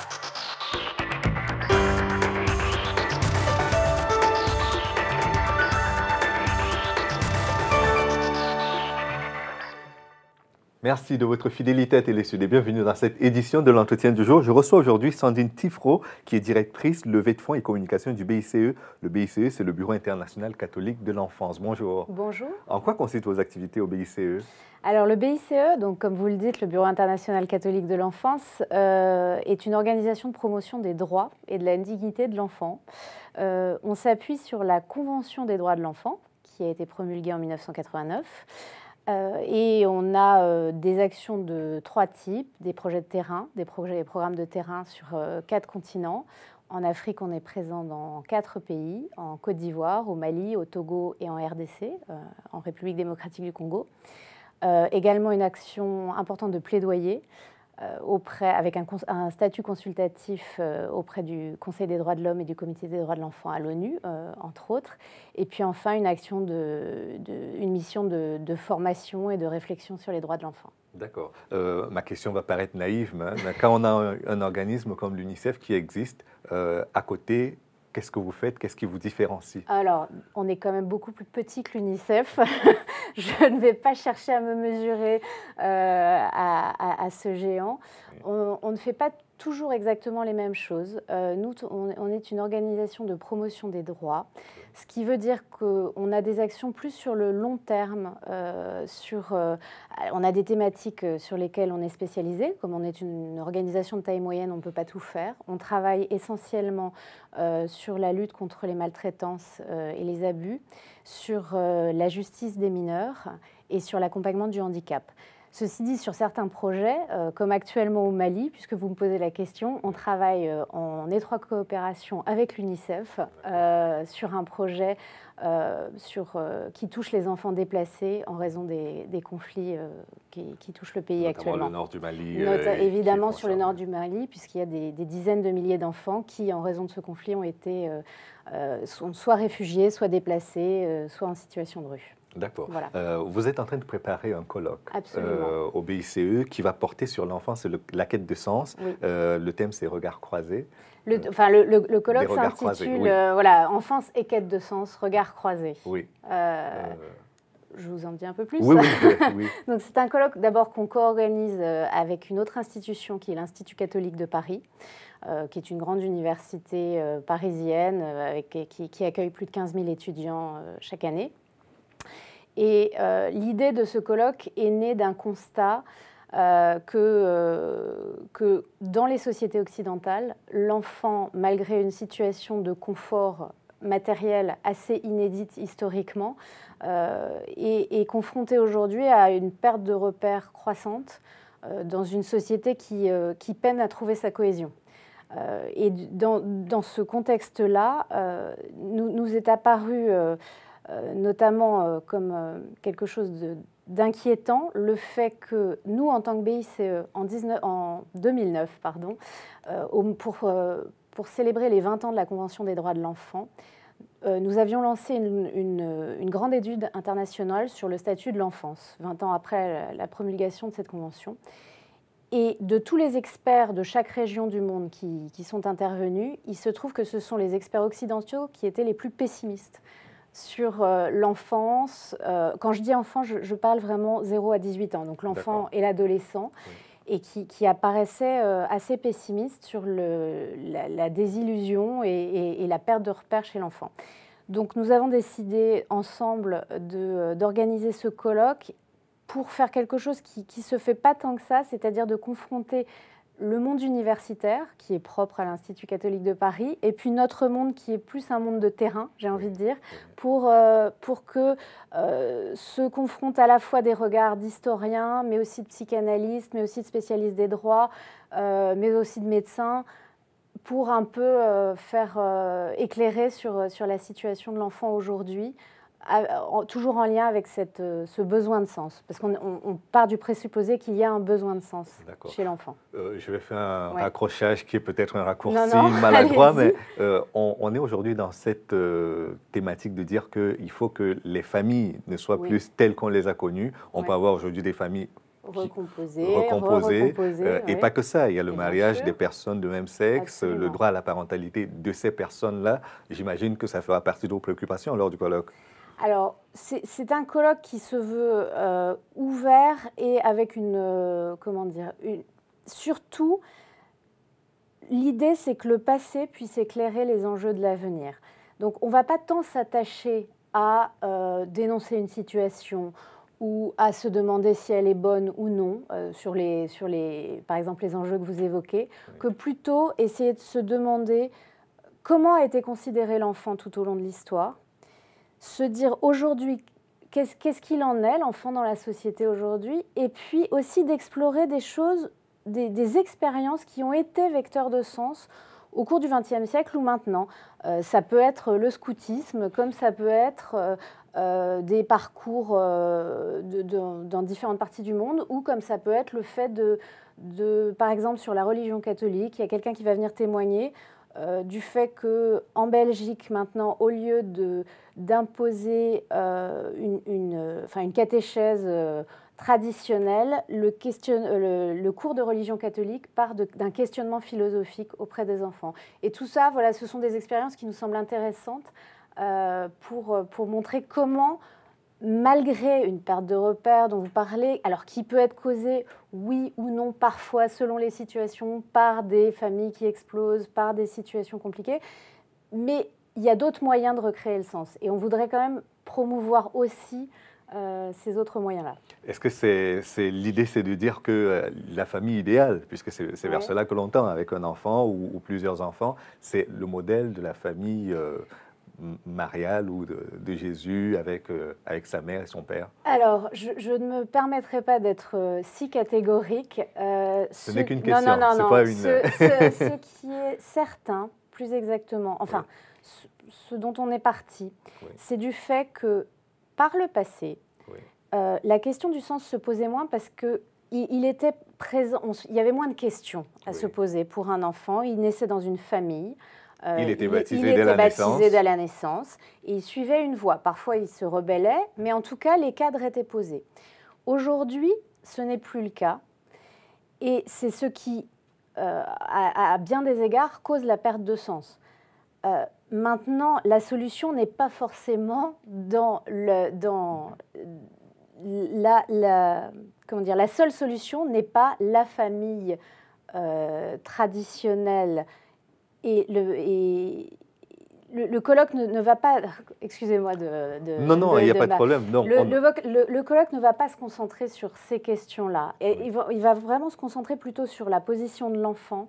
Thank you. Merci de votre fidélité télé et bienvenue dans cette édition de l'entretien du jour. Je reçois aujourd'hui Sandine Tifro, qui est directrice levée de fonds et communication du BICE. Le BICE, c'est le Bureau international catholique de l'enfance. Bonjour. Bonjour. En quoi consistent vos activités au BICE alors le BICE, donc comme vous le dites, le Bureau international catholique de l'enfance, euh, est une organisation de promotion des droits et de la dignité de l'enfant. Euh, on s'appuie sur la Convention des droits de l'enfant, qui a été promulguée en 1989. Euh, et on a euh, des actions de trois types, des projets de terrain, des projets et programmes de terrain sur euh, quatre continents. En Afrique, on est présent dans quatre pays, en Côte d'Ivoire, au Mali, au Togo et en RDC, en République démocratique du Congo. également une action importante de plaidoyer euh, auprès, avec un, statut consultatif euh, auprès du Conseil des droits de l'homme et du Comité des droits de l'enfant à l'ONU, euh, entre autres. Et puis enfin, une, action de, une mission de, formation et de réflexion sur les droits de l'enfant. D'accord. ma question va paraître naïve, mais, quand on a un, un organisme comme l'UNICEF qui existe à côté Qu'est-ce que vous faites Qu'est-ce qui vous différencie Alors, on est quand même beaucoup plus petit que l'UNICEF. je ne vais pas chercher à me mesurer euh, à, ce géant. On, on, ne fait pas toujours exactement les mêmes choses. Euh, nous, on, est une organisation de promotion des droits, ce qui veut dire qu'on a des actions plus sur le long terme. Euh, sur, euh, on a des thématiques sur lesquelles on est spécialisé. Comme on est une organisation de taille moyenne, on ne peut pas tout faire. On travaille essentiellement sur la lutte contre les maltraitances et les abus, sur la justice des mineurs et sur l'accompagnement du handicap. Ceci dit, sur certains projets, euh, comme actuellement au Mali, puisque vous me posez la question, on travaille euh, en étroite coopération avec l'UNICEF euh, sur un projet qui touche les enfants déplacés en raison des, conflits qui, touchent le pays Notamment actuellement. le nord du Mali. évidemment sur le nord du Mali, puisqu'il y a des, dizaines de milliers d'enfants qui, en raison de ce conflit, ont été sont soit réfugiés, soit déplacés, soit en situation de rue. D'accord. Euh, vous êtes en train de préparer un colloque euh, au BICE qui va porter sur l'enfance et la quête de sens. Euh, le thème, c'est Regards croisés. Le, enfin, le, colloque s'intitule voilà, Enfance et quête de sens, Regards croisés. Oui. Je vous en dis un peu plus. Oui, Donc, c'est un colloque d'abord qu'on co-organise avec une autre institution qui est l'Institut catholique de Paris. qui est une grande université parisienne avec, qui, qui, accueille plus de 15 000 étudiants chaque année. Et euh, l'idée de ce colloque est née d'un constat euh, que, euh, que, dans les sociétés occidentales, l'enfant, malgré une situation de confort matériel assez inédite historiquement, est, confronté aujourd'hui à une perte de repères croissante dans une société qui, peine à trouver sa cohésion. et dans, ce contexte-là, nous, est apparu euh, notamment euh, comme euh, quelque chose d'inquiétant, le fait que nous, en tant que BICE, en, 2009, pardon, pour, célébrer les 20 ans de la Convention des droits de l'enfant, nous avions lancé une, grande étude internationale sur le statut de l'enfance, 20 ans après la promulgation de cette convention. Et de tous les experts de chaque région du monde qui sont intervenus, il se trouve que ce sont les experts occidentaux qui étaient les plus pessimistes sur euh, l'enfance. Euh, quand je dis enfant, je, parle vraiment 0 à 18 ans, donc l'enfant et l'adolescent, et qui, qui apparaissait euh, assez pessimiste sur le, la, désillusion et, et, la perte de repères chez l'enfant. Donc nous avons décidé ensemble d'organiser ce colloque pour faire quelque chose qui ne se fait pas tant que ça, c'est-à-dire de confronter le monde universitaire qui est propre à l'Institut catholique de Paris et puis notre monde qui est plus un monde de terrain, j'ai envie de dire, euh, pour, que euh, se confrontent à la fois des regards d'historiens, mais aussi de psychanalystes, mais aussi de spécialistes des droits, euh, mais aussi de médecins, pour un peu faire éclairer sur la situation de l'enfant aujourd'hui toujours en lien avec cette, euh, ce besoin de sens, parce qu'on part du présupposé qu'il y a un besoin de sens chez l'enfant. Euh, je vais faire un accrochage qui est peut-être un raccourci maladroit, mais euh, on, est aujourd'hui dans cette thématique de dire qu'il faut que les familles ne soient plus telles qu'on les a connues. On peut avoir aujourd'hui des familles recomposées. et pas que ça. Il y a le mariage des personnes de même sexe, le droit à la parentalité de ces personnes-là. J'imagine que ça fera partie de vos préoccupations lors du colloque. Alors, c'est un colloque qui se veut euh, ouvert et avec une. Euh, comment dire Surtout, l'idée, c'est que le passé puisse éclairer les enjeux de l'avenir. Donc, on ne va pas tant s'attacher à euh, dénoncer une situation ou à se demander si elle est bonne ou non, sur, les, sur les, par exemple les enjeux que vous évoquez, que plutôt essayer de se demander comment a été considéré l'enfant tout au long de l'histoire, se dire aujourd'hui qu'est-ce qu'il en est, l'enfant dans la société aujourd'hui, et puis aussi d'explorer des choses, des, expériences qui ont été vecteurs de sens au cours du XXe siècle ou maintenant. Euh, ça peut être le scoutisme, comme ça peut être euh, euh, des parcours dans différentes parties du monde, ou comme ça peut être le fait de, de par exemple, sur la religion catholique, il y a quelqu'un qui va venir témoigner. Euh, du fait que en Belgique maintenant, au lieu d'imposer euh, une, une, catéchèse euh, traditionnelle, le, cours de religion catholique part d'un questionnement philosophique auprès des enfants. Et tout ça, voilà, ce sont des expériences qui nous semblent intéressantes pour montrer comment malgré une perte de repères dont vous parlez, alors qui peut être causée, oui ou non, parfois selon les situations, par des familles qui explosent, par des situations compliquées, mais il y a d'autres moyens de recréer le sens. Et on voudrait quand même promouvoir aussi euh, ces autres moyens-là. Est-ce que c'est l'idée, c'est de dire que euh, la famille idéale, puisque c'est vers cela que l'on tend avec un enfant ou, plusieurs enfants, c'est le modèle de la famille euh, mariale ou de, Jésus avec, euh, avec sa mère et son père Alors, je, ne me permettrai pas d'être euh, si catégorique. Euh, ce, n'est qu'une question, non, non, pas une... ce, ce, qui est certain, plus exactement, enfin, ce, dont on est parti, c'est du fait que par le passé, la question du sens se posait moins parce que il, était présent, il y avait moins de questions à se poser pour un enfant. Il naissait dans une famille. Euh, il était baptisé, dès, la naissance. il suivait une voie. Parfois, il se rebellait, mais en tout cas, les cadres étaient posés. Aujourd'hui, ce n'est plus le cas. Et c'est ce qui, euh, à, bien des égards, cause la perte de sens. Euh, maintenant, la solution n'est pas forcément dans, le, dans la, la, comment dire, la seule solution n'est pas la famille traditionnelle et le, le, colloque ne, va pas, excusez-moi de, Non, non, il n'y a pas de problème. Non, le, colloque ne va pas se concentrer sur ces questions-là. Et il, va, vraiment se concentrer plutôt sur la position de l'enfant,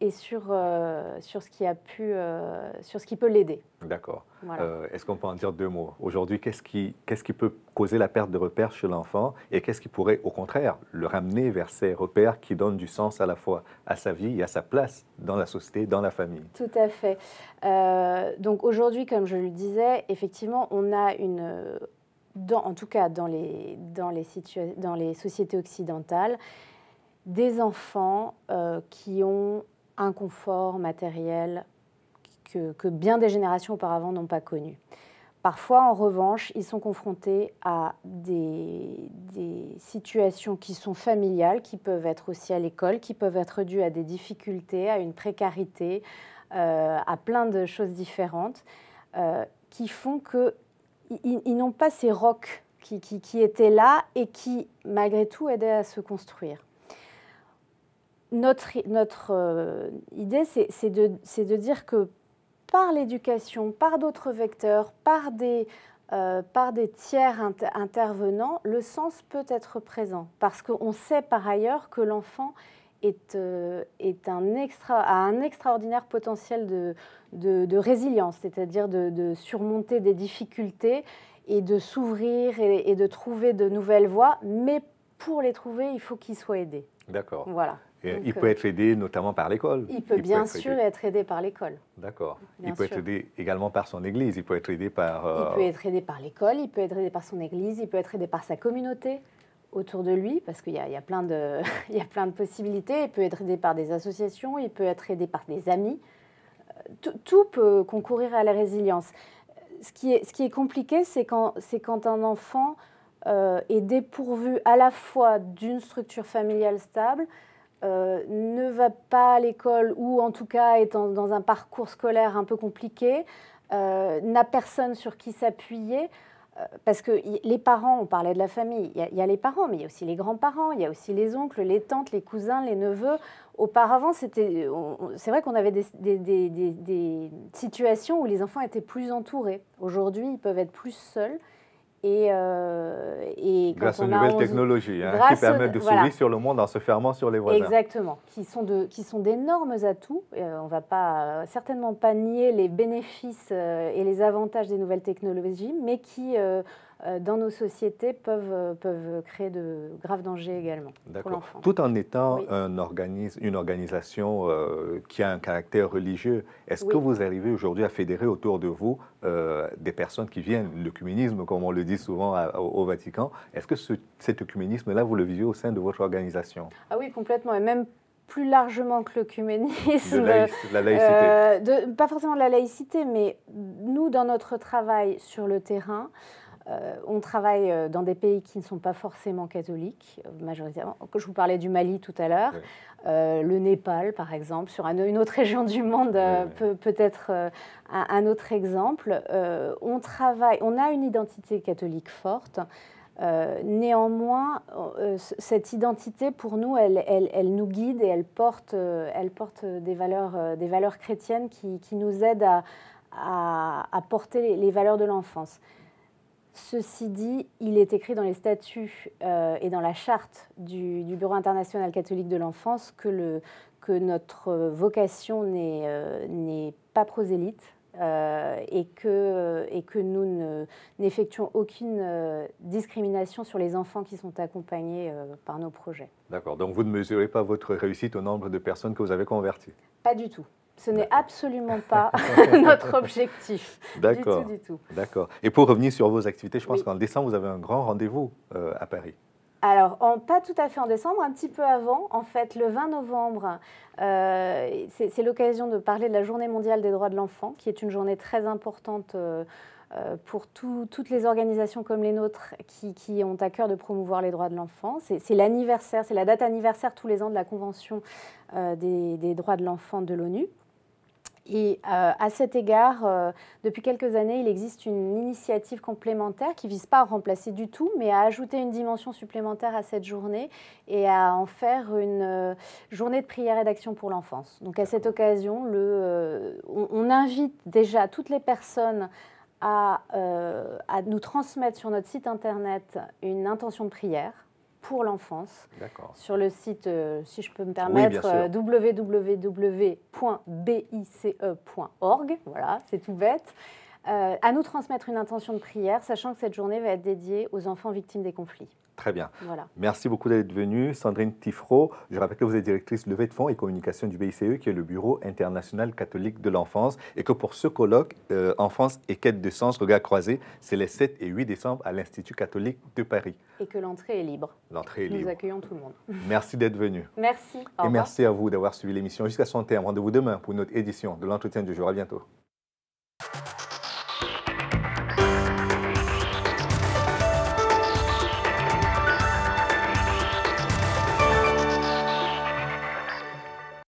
et sur, euh, sur ce qui a pu, euh, sur ce qui peut l'aider. D'accord. Euh, est-ce qu'on peut en dire deux mots Aujourd'hui, qu'est-ce qui, qu'est-ce qui peut causer la perte de repères chez l'enfant et qu'est-ce qui pourrait, au contraire, le ramener vers ces repères qui donnent du sens à la fois à sa vie et à sa place dans la société, dans la famille Tout à fait. donc aujourd'hui, comme je le disais, effectivement, on a une, dans, en tout cas dans les, dans les, dans les sociétés occidentales, des enfants qui ont un confort matériel que, bien des générations auparavant n'ont pas connu. Parfois, en revanche, ils sont confrontés à des, situations qui sont familiales, qui peuvent être aussi à l'école, qui peuvent être dues à des difficultés, à une précarité, euh, à plein de choses différentes, euh, qui font qu'ils n'ont pas ces rocs qui étaient là et qui, malgré tout, aidaient à se construire notre, euh, idée, c'est de, dire que par l'éducation, par d'autres vecteurs, par des, euh, tiers intervenants, le sens peut être présent. Parce qu'on sait par ailleurs que l'enfant est, euh, a un extraordinaire potentiel de, résilience, c'est-à-dire de, surmonter des difficultés et de s'ouvrir et, et de trouver de nouvelles voies, mais pour les trouver, il faut qu'ils soient aidés. D'accord. Voilà. il euh, peut être aidé notamment par l'école. Il peut bien sûr être aidé par l'école. D'accord. Il peut être aidé également par son église. Il peut être aidé par. Euh, il peut être aidé par l'école. Il peut être aidé par son église. Il peut être aidé par sa communauté autour de lui, parce qu'il y, a plein de, il y a plein de possibilités. Il peut être aidé par des associations. Il peut être aidé par des amis. Euh, tout, peut concourir à la résilience. Ce qui est, ce qui est compliqué, c'est quand, quand un enfant euh, est dépourvu à la fois d'une structure familiale stable, euh, ne va pas à l'école ou en tout cas est dans un parcours scolaire un peu compliqué, euh, n'a personne sur qui s'appuyer. Parce que les parents, on parlait de la famille, il y, a, les parents, mais il y a aussi les grands-parents, il y a aussi les oncles, les tantes, les cousins, les neveux. Auparavant, c'est vrai qu'on avait des situations où les enfants étaient plus entourés. Aujourd'hui, ils peuvent être plus seuls et, euh, grâce aux nouvelles technologies hein, qui permettent de voilà. sur le monde en se fermant sur les voisins. Exactement, qui sont, de, qui sont d'énormes atouts. Euh, on ne va pas, certainement pas nier les bénéfices euh, et les avantages des nouvelles technologies, mais qui euh, dans nos sociétés peuvent, euh, peuvent créer de graves dangers également pour l'enfant. Tout en étant une organisation euh, qui a un caractère religieux, est-ce que vous arrivez aujourd'hui à fédérer autour de vous des personnes qui viennent, l'œcuménisme comme on le dit souvent au, Vatican, est-ce que cet œcuménisme-là, vous le vivez au sein de votre organisation Ah oui, complètement, et même plus largement que l'œcuménisme. la laïcité. pas forcément de la laïcité, mais nous, dans notre travail sur le terrain, euh, on travaille euh, dans des pays qui ne sont pas forcément catholiques, euh, majoritairement. Je vous parlais du Mali tout à l'heure. le Népal, par exemple, sur une autre région du monde, peut, être un, autre exemple. on a une identité catholique forte. néanmoins, cette identité, pour nous, elle, nous guide et elle porte, des, valeurs, chrétiennes qui, nous aident à, porter les valeurs de l'enfance. Ceci dit, il est écrit dans les statuts euh, et dans la charte du, Bureau international catholique de l'enfance que, notre vocation n'est euh, pas prosélyte euh, et, que, nous n'effectuons aucune discrimination sur les enfants qui sont accompagnés par nos projets. D'accord, donc vous ne mesurez pas votre réussite au nombre de personnes que vous avez converties Pas du tout. Ce n'est absolument pas notre objectif. D'accord. Du tout, du Et pour revenir sur vos activités, je pense qu'en décembre, vous avez un grand rendez-vous euh, à Paris. Alors, pas tout à fait en décembre, un petit peu avant, en fait, le 20 novembre, euh, c'est l'occasion de parler de la Journée mondiale des droits de l'enfant, qui est une journée très importante. Euh, pour toutes les organisations comme les nôtres qui, ont à cœur de promouvoir les droits de l'enfant. C'est l'anniversaire, c'est la date anniversaire tous les ans de la Convention des, droits de l'enfant de l'ONU et euh, à cet égard, euh, depuis quelques années, il existe une initiative complémentaire qui ne vise pas à remplacer du tout, mais à ajouter une dimension supplémentaire à cette journée et à en faire une euh, journée de prière et d'action pour l'enfance. Donc à cette occasion, on, invite déjà toutes les personnes à, nous transmettre sur notre site internet une intention de prière pour l'enfance sur le site, euh, si je peux me permettre, euh, www.bice.org. Voilà, c'est tout bête. Euh, à nous transmettre une intention de prière, sachant que cette journée va être dédiée aux enfants victimes des conflits. Très bien. Voilà. Merci beaucoup d'être venue. Sandrine Tifro, je rappelle que vous êtes directrice levée de fonds et communication du BICE, qui est le Bureau international catholique de l'enfance, et que pour ce colloque euh, Enfance et quête de sens, regard croisé, c'est les 7 et 8 décembre à l'Institut catholique de Paris. Et que l'entrée est libre. L'entrée est libre. Nous accueillons tout le monde. Merci d'être venue. Merci. Et merci à vous d'avoir suivi l'émission jusqu'à son terme. Rendez-vous demain pour notre édition de l'entretien du jour. À bientôt.